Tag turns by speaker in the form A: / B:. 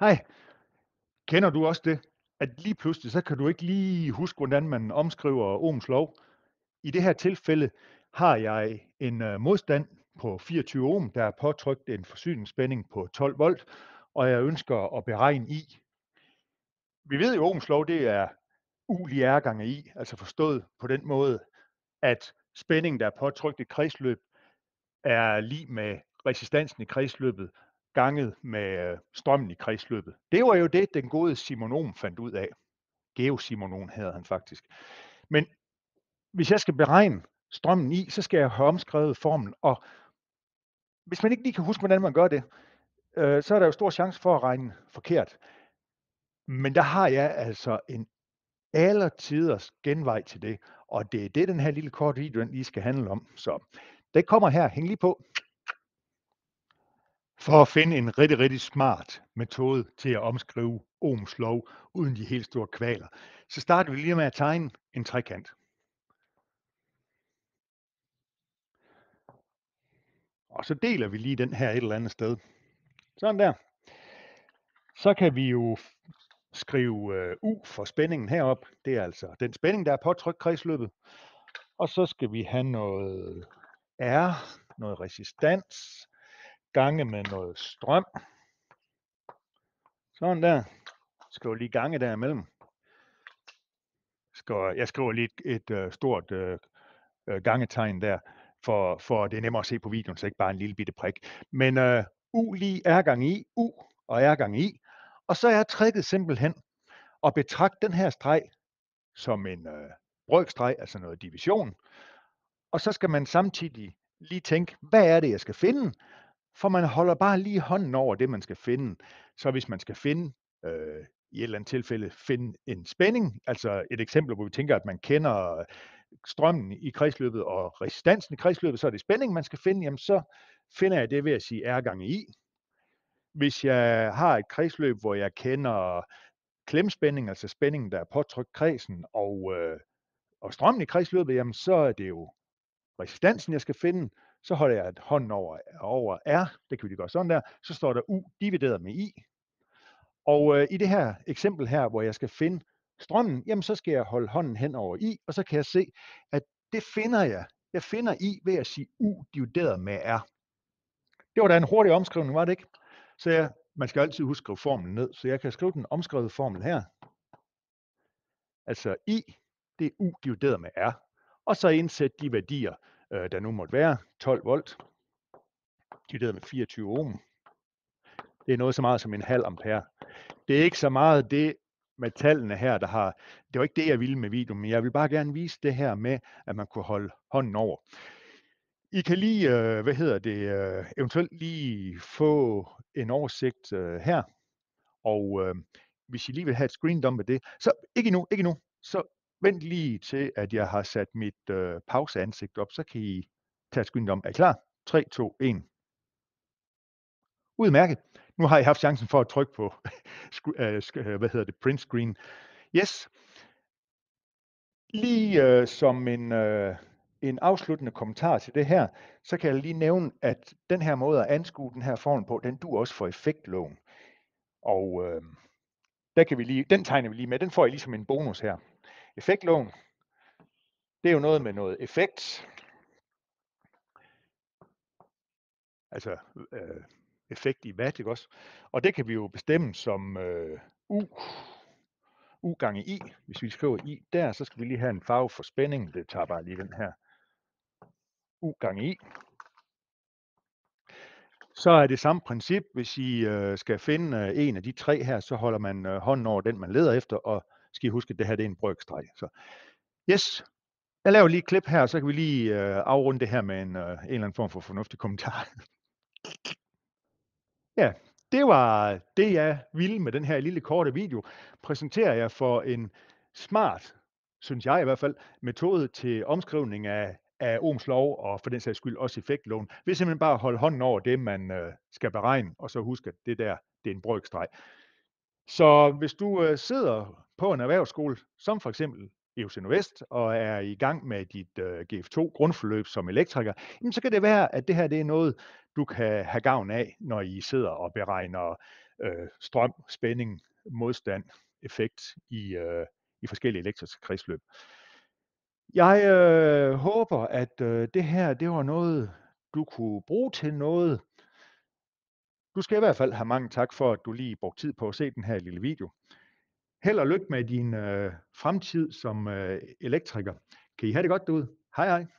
A: Hej. Kender du også det, at lige pludselig, så kan du ikke lige huske, hvordan man omskriver Ohms lov? I det her tilfælde har jeg en øh, modstand på 24 ohm, der er påtrykt en forsyningsspænding på 12 volt, og jeg ønsker at beregne I. Vi ved jo, at Ohms lov det er U lige R gange I, altså forstået på den måde, at spændingen, der er påtrykt i kredsløb, er lige med resistansen i kredsløbet ganget med øh, strømmen i kredsløbet. Det var jo det, den gode Simonom fandt ud af. Geo Simonon hedder han faktisk. Men hvis jeg skal beregne strømmen i, så skal jeg have omskrevet formen. Og hvis man ikke lige kan huske, hvordan man gør det, øh, så er der jo stor chance for at regne forkert. Men der har jeg altså en allertiders genvej til det. Og det er det, den her lille kort video den lige skal handle om. Så det kommer her. Hæng lige på for at finde en rigtig, rigtig smart metode til at omskrive Ohms lov uden de helt store kvaler, så starter vi lige med at tegne en trekant. Og så deler vi lige den her et eller andet sted. Sådan der. Så kan vi jo skrive øh, U for spændingen herop. Det er altså den spænding, der er på kredsløbet. Og så skal vi have noget R, noget resistans, gange med noget strøm. Sådan der. Skriv lige gange der imellem. jeg skriver lige et, et øh, stort øh, øh, gangetegn der, for, for det er nemmere at se på videoen, så ikke bare en lille bitte prik. Men øh, U lige R gange I, U og R gange I. Og så er trækket simpelthen at betragte den her streg som en øh, brøkstreg, altså noget division. Og så skal man samtidig lige tænke, hvad er det, jeg skal finde? for man holder bare lige hånden over det, man skal finde. Så hvis man skal finde øh, i et eller andet tilfælde finde en spænding, altså et eksempel, hvor vi tænker, at man kender øh, strømmen i kredsløbet og resistansen i kredsløbet, så er det spænding, man skal finde, jamen så finder jeg det ved at sige R gange I. Hvis jeg har et kredsløb, hvor jeg kender klemspænding, altså spændingen, der er påtrykt kredsen, og, øh, og strømmen i kredsløbet, jamen så er det jo resistansen, jeg skal finde, så holder jeg hånd over, over R, det kan vi lige gøre sådan der, så står der U divideret med I. Og øh, i det her eksempel her, hvor jeg skal finde strømmen, jamen så skal jeg holde hånden hen over I, og så kan jeg se, at det finder jeg. Jeg finder I ved at sige U divideret med R. Det var da en hurtig omskrivning, var det ikke? Så jeg, man skal altid huske at skrive formlen ned, så jeg kan skrive den omskrevet formel her. Altså I, det er U divideret med R. Og så indsætte de værdier, øh, der nu måtte være, 12 volt, divideret med 24 ohm. Det er noget så meget som en halv ampere. Det er ikke så meget det med tallene her, der har... Det var ikke det, jeg ville med videoen, men jeg vil bare gerne vise det her med, at man kunne holde hånden over. I kan lige, øh, hvad hedder det, øh, eventuelt lige få en oversigt øh, her. Og øh, hvis I lige vil have et screendump af det, så ikke nu, ikke nu, så Vent lige til, at jeg har sat mit øh, pauseansigt op, så kan I tage skyndt om. Er I klar? 3, 2, 1. Udmærket. Nu har jeg haft chancen for at trykke på øh, øh, hvad hedder det, print screen. Yes. Lige øh, som en, øh, en afsluttende kommentar til det her, så kan jeg lige nævne, at den her måde at anskue den her form på, den du også for effektloven. Og øh, der kan vi lige, den tegner vi lige med, den får I lige som en bonus her. Effektlån, det er jo noget med noget effekt. Altså øh, effekt i watt, ikke også? Og det kan vi jo bestemme som øh, U, U gange I. Hvis vi skriver I der, så skal vi lige have en farve for spændingen. Det tager bare lige den her U gange I. Så er det samme princip, hvis I øh, skal finde øh, en af de tre her, så holder man øh, hånden over den, man leder efter, og skal I huske, at det her det er en brøkstreg. Så, yes, jeg laver lige et klip her, så kan vi lige øh, afrunde det her med en, øh, en eller anden form for fornuftig kommentar. ja, det var det, jeg ville med den her lille korte video. Præsenterer jeg for en smart, synes jeg i hvert fald, metode til omskrivning af, af Ohms lov og for den sags skyld også effektloven, ved simpelthen bare at holde hånden over det, man øh, skal beregne, og så huske, at det der, det er en brøkstreg. Så hvis du øh, sidder på en erhvervsskole, som for eksempel EUC Nordvest, og er i gang med dit øh, GF2 grundforløb som elektriker, jamen så kan det være, at det her det er noget, du kan have gavn af, når I sidder og beregner øh, strøm, spænding, modstand, effekt i, øh, i forskellige elektriske kredsløb. Jeg øh, håber, at øh, det her det var noget, du kunne bruge til noget. Du skal i hvert fald have mange tak for, at du lige brugte tid på at se den her lille video. Held og lykke med din øh, fremtid som øh, elektriker. Kan I have det godt derude. Hej hej.